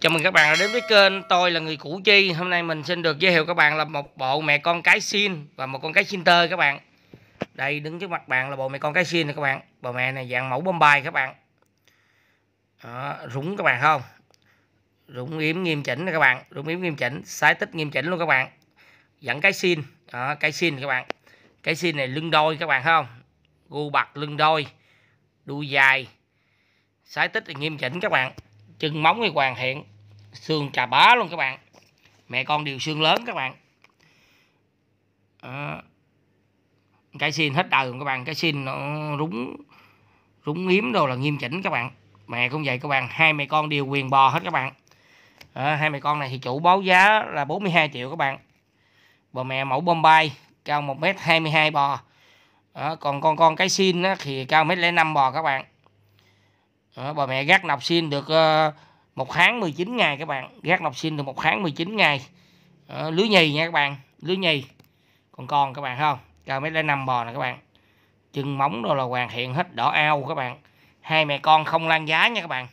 Chào mừng các bạn đã đến với kênh Tôi là người Củ Chi Hôm nay mình xin được giới thiệu các bạn là một bộ mẹ con cái xin Và một con cái xin tơ các bạn Đây đứng trước mặt bạn là bộ mẹ con cái xin này các bạn Bộ mẹ này dạng mẫu Bombay các bạn Đó, Rúng các bạn không Rúng yếm nghiêm chỉnh các bạn Rúng yếm nghiêm chỉnh Sái tích nghiêm chỉnh luôn các bạn Dẫn cái xin Đó, Cái xin các bạn cái xin này lưng đôi các bạn thấy không gu bạc lưng đôi đuôi dài sái tích thì nghiêm chỉnh các bạn chân móng thì hoàn thiện xương trà bá luôn các bạn mẹ con đều xương lớn các bạn à, cái xin hết đời các bạn cái xin nó rúng rúng hiếm đồ là nghiêm chỉnh các bạn mẹ cũng vậy các bạn hai mẹ con đều quyền bò hết các bạn à, hai mẹ con này thì chủ báo giá là 42 triệu các bạn bà mẹ mẫu bombay cao 1m22 bò đó, còn con con cái xin á, thì cao 1m05 bò các bạn đó, bà mẹ gác nọc xin được ờ, một tháng 19 ngày các bạn gác nọc xin được một tháng 19 ngày đó, lưới nhì nha các bạn lưới nhì còn con các bạn không cao 1m05 bò nè các bạn chân móng đâu là hoàn thiện hết đỏ ao các bạn hai mẹ con không lan giá nha các bạn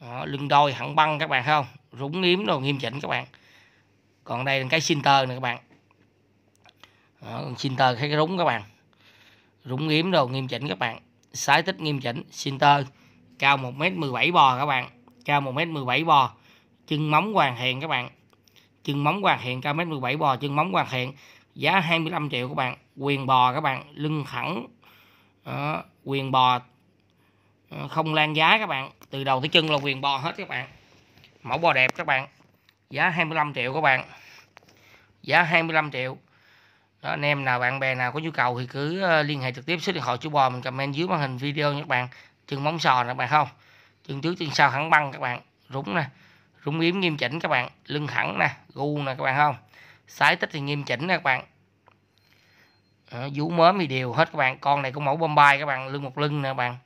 đó, lưng đôi hẳn băng các bạn không rúng yếm đồ nghiêm chỉnh các bạn còn đây là cái xin tơ nè các bạn đó, center thấy cái rúng các bạn rúng yếm đồ nghiêm chỉnh các bạn sái tích nghiêm chỉnh center cao 1m17 bò các bạn cao 1m17 bò chân móng hoàn thiện các bạn chân móng hoàn thiện cao 1m17 bò chân móng hoàn thiện giá 25 triệu các bạn quyền bò các bạn lưng thẳng đó, quyền bò không lan giá các bạn từ đầu tới chân là quyền bò hết các bạn mẫu bò đẹp các bạn giá 25 triệu các bạn giá 25 triệu đó anh em nào bạn bè nào có nhu cầu thì cứ ờ, liên hệ trực tiếp số điện thoại chú bò mình comment dưới màn hình video nha các bạn chân móng sò nè các bạn không chân trước chân sau thẳng băng các bạn rúng nè rúng yếm nghiêm chỉnh các bạn lưng thẳng nè gu nè các bạn không sái tích thì nghiêm chỉnh nè các bạn vú mớm thì đều hết các bạn con này cũng mẫu bombay các bạn lưng một lưng nè các bạn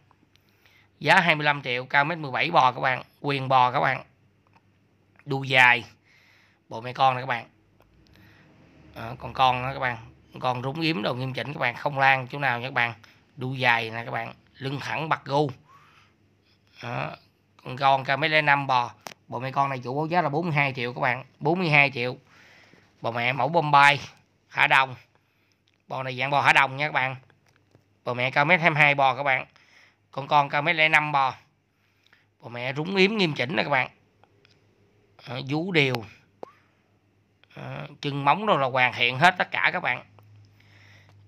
giá 25 triệu cao mét 17 bò các bạn quyền bò các bạn đu dài bộ mẹ con nè các bạn Ờ, còn con đó các bạn con rúng yếm đồ nghiêm chỉnh các bạn không lan chỗ nào nha các bạn đu dài nè các bạn lưng thẳng bạc gu đó. cao mấy lên năm bò bộ mẹ con này chủ báo giá là 42 triệu các bạn 42 triệu bò mẹ mẫu bombay thả đồng bò này dạng bò thả đồng nha các bạn bò mẹ cao mét 22 bò các bạn con con cao mét năm bò bò mẹ rúng yếm nghiêm chỉnh nè các bạn ờ, vú đều Ờ, chân móng đâu là hoàn thiện hết tất cả các bạn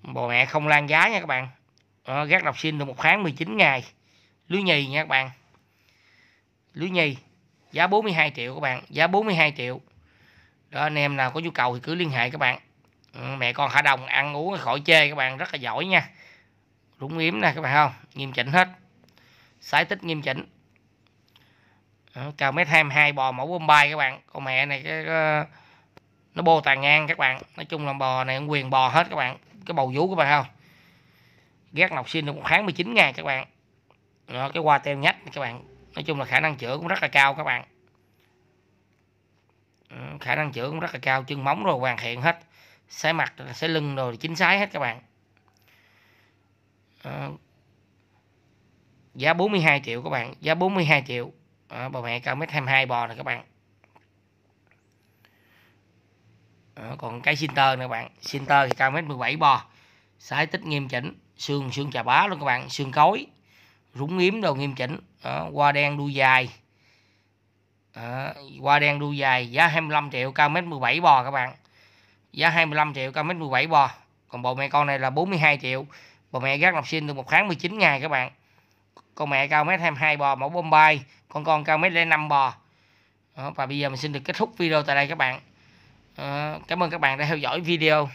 bò mẹ không lan giá nha các bạn à, gác đọc sinh được một tháng 19 ngày lưới nhì nha các bạn lưới nhì giá 42 triệu các bạn giá 42 triệu đó anh em nào có nhu cầu thì cứ liên hệ các bạn ừ, mẹ con hạ đồng ăn uống khỏi chê các bạn rất là giỏi nha đúng yếm nè các bạn không nghiêm chỉnh hết sái tích nghiêm chỉnh ờ, cao mét hai bò mẫu bombay các bạn con mẹ này cái, cái nó bô tàn ngang các bạn nói chung là bò này quyền bò hết các bạn cái bầu vú các bạn không gác nọc sinh được một tháng 19 ngày các bạn đó, cái hoa teo nhách các bạn nói chung là khả năng chữa cũng rất là cao các bạn khả năng chữa cũng rất là cao chân móng rồi hoàn thiện hết sái mặt sái lưng rồi chính sái hết các bạn à, giá 42 triệu các bạn giá 42 triệu à, bà mẹ cao mét 22 bò này các bạn à, còn cái center nè bạn center thì cao mét 17 bò sái tích nghiêm chỉnh xương xương chà bá luôn các bạn xương cối rúng yếm đồ nghiêm chỉnh à, ờ, qua đen đuôi dài à, ờ, qua đen đuôi dài giá 25 triệu cao mét 17 bò các bạn giá 25 triệu cao mét 17 bò còn bộ mẹ con này là 42 triệu bộ mẹ gác lọc sinh được một tháng 19 ngày các bạn con mẹ cao mét 22 bò mẫu bombay con con cao mét 5 bò đó, và bây giờ mình xin được kết thúc video tại đây các bạn Ờ, cảm ơn các bạn đã theo dõi video